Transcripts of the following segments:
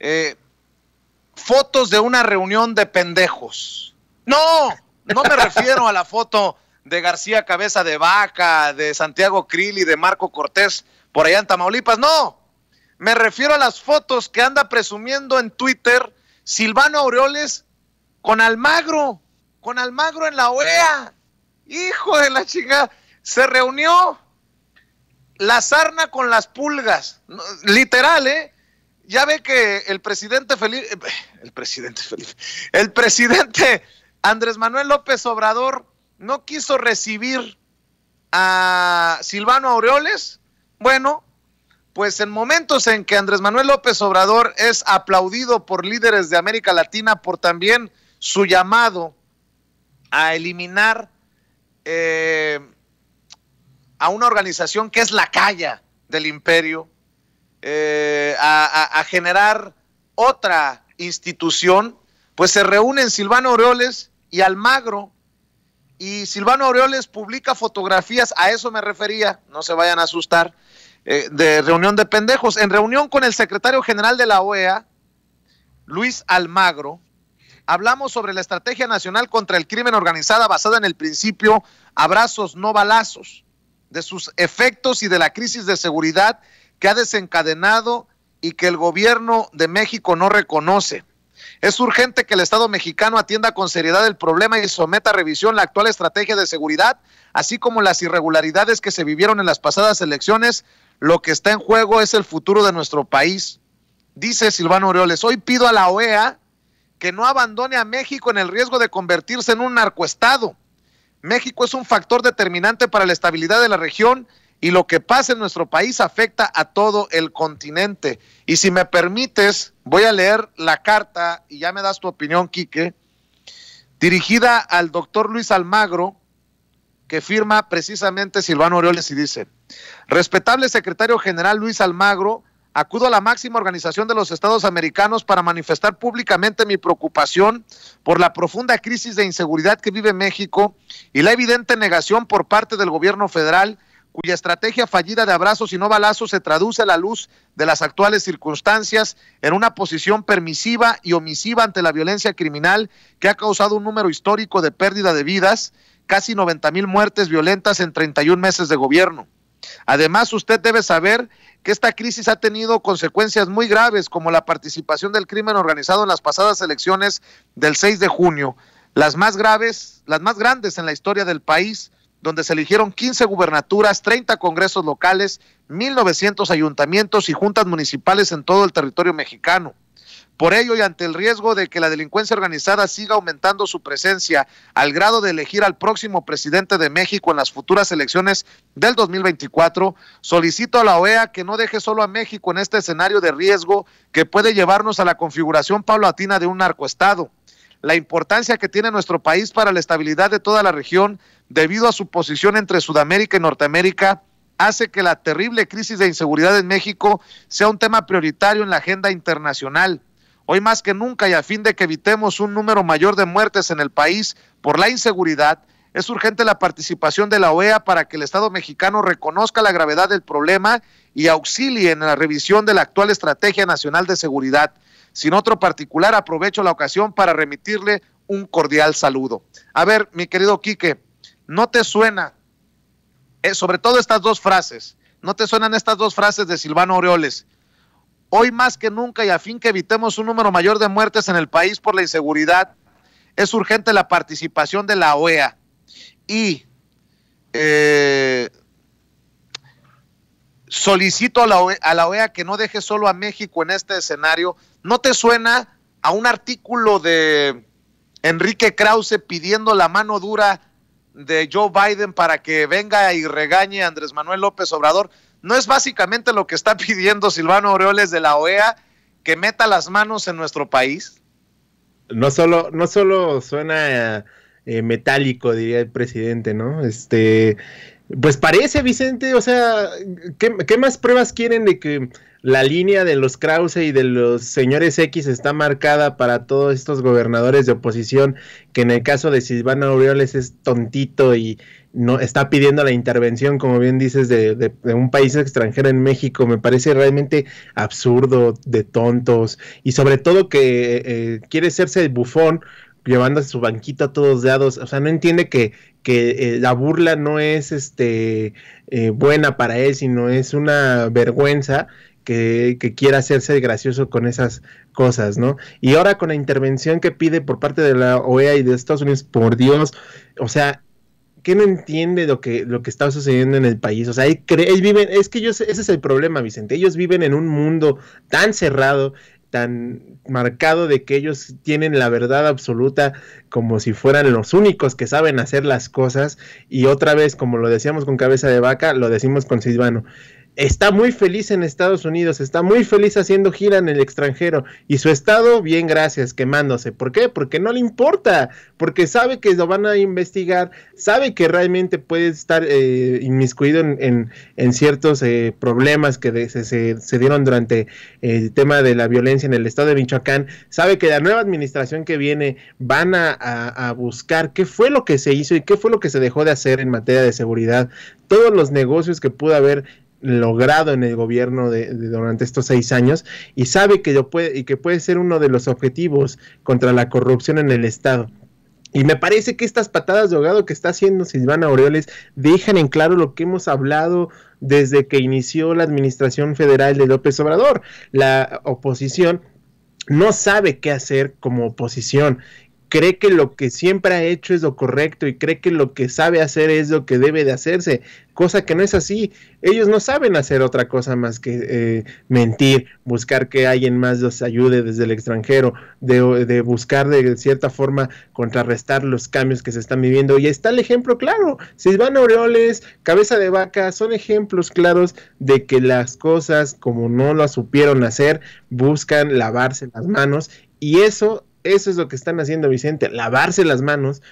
Eh, fotos de una reunión de pendejos. No, no me refiero a la foto de García Cabeza de Vaca, de Santiago Krill y de Marco Cortés por allá en Tamaulipas. No, me refiero a las fotos que anda presumiendo en Twitter Silvano Aureoles con Almagro, con Almagro en la OEA. Hijo de la chingada, se reunió la sarna con las pulgas, literal, ¿eh? ya ve que el presidente Felipe, eh, el presidente Felipe, el presidente Andrés Manuel López Obrador no quiso recibir a Silvano Aureoles. Bueno, pues en momentos en que Andrés Manuel López Obrador es aplaudido por líderes de América Latina por también su llamado a eliminar eh, a una organización que es la calla del imperio, eh, a, generar otra institución, pues se reúnen Silvano Aureoles y Almagro. Y Silvano Aureoles publica fotografías, a eso me refería, no se vayan a asustar, eh, de reunión de pendejos. En reunión con el secretario general de la OEA, Luis Almagro, hablamos sobre la estrategia nacional contra el crimen organizada basada en el principio abrazos, no balazos, de sus efectos y de la crisis de seguridad que ha desencadenado y que el gobierno de México no reconoce. Es urgente que el Estado mexicano atienda con seriedad el problema y someta a revisión la actual estrategia de seguridad, así como las irregularidades que se vivieron en las pasadas elecciones. Lo que está en juego es el futuro de nuestro país. Dice Silvano Aureoles, hoy pido a la OEA que no abandone a México en el riesgo de convertirse en un narcoestado. México es un factor determinante para la estabilidad de la región y lo que pasa en nuestro país afecta a todo el continente. Y si me permites, voy a leer la carta y ya me das tu opinión, Quique, dirigida al doctor Luis Almagro, que firma precisamente Silvano Orioles y dice, respetable secretario general Luis Almagro, acudo a la máxima organización de los Estados americanos para manifestar públicamente mi preocupación por la profunda crisis de inseguridad que vive México y la evidente negación por parte del gobierno federal cuya estrategia fallida de abrazos y no balazos se traduce a la luz de las actuales circunstancias en una posición permisiva y omisiva ante la violencia criminal que ha causado un número histórico de pérdida de vidas, casi 90 mil muertes violentas en 31 meses de gobierno. Además, usted debe saber que esta crisis ha tenido consecuencias muy graves, como la participación del crimen organizado en las pasadas elecciones del 6 de junio, las más graves, las más grandes en la historia del país, donde se eligieron 15 gubernaturas, 30 congresos locales, 1.900 ayuntamientos y juntas municipales en todo el territorio mexicano. Por ello, y ante el riesgo de que la delincuencia organizada siga aumentando su presencia al grado de elegir al próximo presidente de México en las futuras elecciones del 2024, solicito a la OEA que no deje solo a México en este escenario de riesgo que puede llevarnos a la configuración paulatina de un narcoestado la importancia que tiene nuestro país para la estabilidad de toda la región debido a su posición entre Sudamérica y Norteamérica hace que la terrible crisis de inseguridad en México sea un tema prioritario en la agenda internacional. Hoy más que nunca y a fin de que evitemos un número mayor de muertes en el país por la inseguridad, es urgente la participación de la OEA para que el Estado mexicano reconozca la gravedad del problema y auxilie en la revisión de la actual Estrategia Nacional de Seguridad sin otro particular, aprovecho la ocasión para remitirle un cordial saludo. A ver, mi querido Quique, ¿no te suena, eh, sobre todo estas dos frases, no te suenan estas dos frases de Silvano Aureoles? Hoy más que nunca y a fin que evitemos un número mayor de muertes en el país por la inseguridad, es urgente la participación de la OEA. Y eh, solicito OEA, a la, OEA, e que no deje solo a México en este escenario ¿No te suena a un artículo de Enrique Krause pidiendo la mano dura de Joe Biden para que venga y regañe a Andrés Manuel López Obrador? ¿No es básicamente lo que está pidiendo Silvano Aureoles de la OEA que meta las manos en nuestro país? No solo, no solo suena eh, metálico, diría el presidente, ¿no? Este pues parece, Vicente, o sea, ¿qué, más pruebas quieren de que la línea de los Krause y de los señores X está marcada para todos estos gobernadores de oposición, que en el caso de Silvano Aureoles es tontito y no está pidiendo la intervención, como bien dices, de, un país extranjero en México? Me parece realmente absurdo, de tontos, y sobre todo que eh, eh, quiere hacerse el bufón llevando su su a todos lados, o sea, no entiende que, que eh, la burla no es este eh, buena para él, sino es una vergüenza que, quiera hacerse gracioso con esas cosas, ¿no? Y ahora con la intervención que pide por parte de la OEA y de Estados Unidos, por Dios, o sea, ¿qué no entiende lo que, lo que está sucediendo en el país? O sea, él, vive, es que ellos, ese es el problema, Vicente, ellos viven en un mundo tan cerrado tan marcado de que ellos tienen la verdad absoluta como si fueran los únicos que saben hacer las cosas y otra vez como lo decíamos con cabeza de vaca lo decimos con Silvano está muy feliz en Estados Unidos, está muy feliz haciendo gira en el extranjero y su estado, bien gracias, quemándose. ¿Por qué? Porque no le importa, porque sabe que lo van a investigar, sabe que realmente puede estar eh, inmiscuido en, en, ciertos eh, problemas que se, dieron durante el tema de la violencia en el estado de Michoacán, sabe que la nueva administración que viene van a buscar qué fue lo que se hizo y qué fue lo que se dejó de hacer en materia de seguridad, todos los negocios que pudo haber logrado en el gobierno de, durante estos seis años y sabe que yo puede y que puede ser uno de los objetivos contra la corrupción en el estado. Y me parece que estas patadas de ahogado que está haciendo Silvana Aureoles dejan en claro lo que hemos hablado desde que inició la administración federal de López Obrador. La oposición no sabe qué hacer como oposición cree que lo que siempre ha hecho es lo correcto y cree que lo que sabe hacer es lo que debe de hacerse, cosa que no es así. Ellos no saben hacer otra cosa más que eh, mentir, buscar que alguien más los ayude desde el extranjero, de, de, buscar de cierta forma contrarrestar los cambios que se están viviendo. Y está el ejemplo claro, Silvano Aureoles, Cabeza de Vaca, son ejemplos claros de que las cosas como no las supieron hacer, buscan lavarse las manos y eso eso es lo que están haciendo, Vicente, lavarse las manos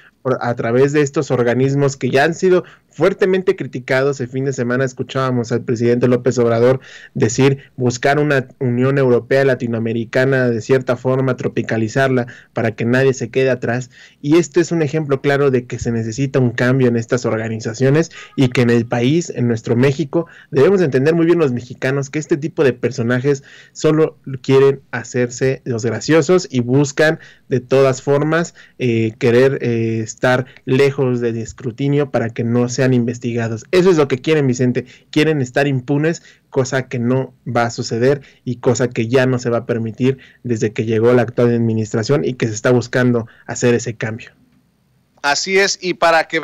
a través de estos organismos que ya han sido fuertemente criticados. El fin de semana escuchábamos al presidente López Obrador decir buscar una Unión Europea Latinoamericana de cierta forma, tropicalizarla para que nadie se quede atrás. Y esto es un ejemplo claro de que se necesita un cambio en estas organizaciones y que en el país, en nuestro México, debemos entender muy bien los mexicanos que este tipo de personajes solo quieren hacerse los graciosos y buscan de todas formas eh, querer eh, estar lejos del escrutinio para que no sea investigados. Eso es lo que quieren, Vicente. Quieren estar impunes, cosa que no va a suceder y cosa que ya no se va a permitir desde que llegó la actual administración y que se está buscando hacer ese cambio. Así es, y para que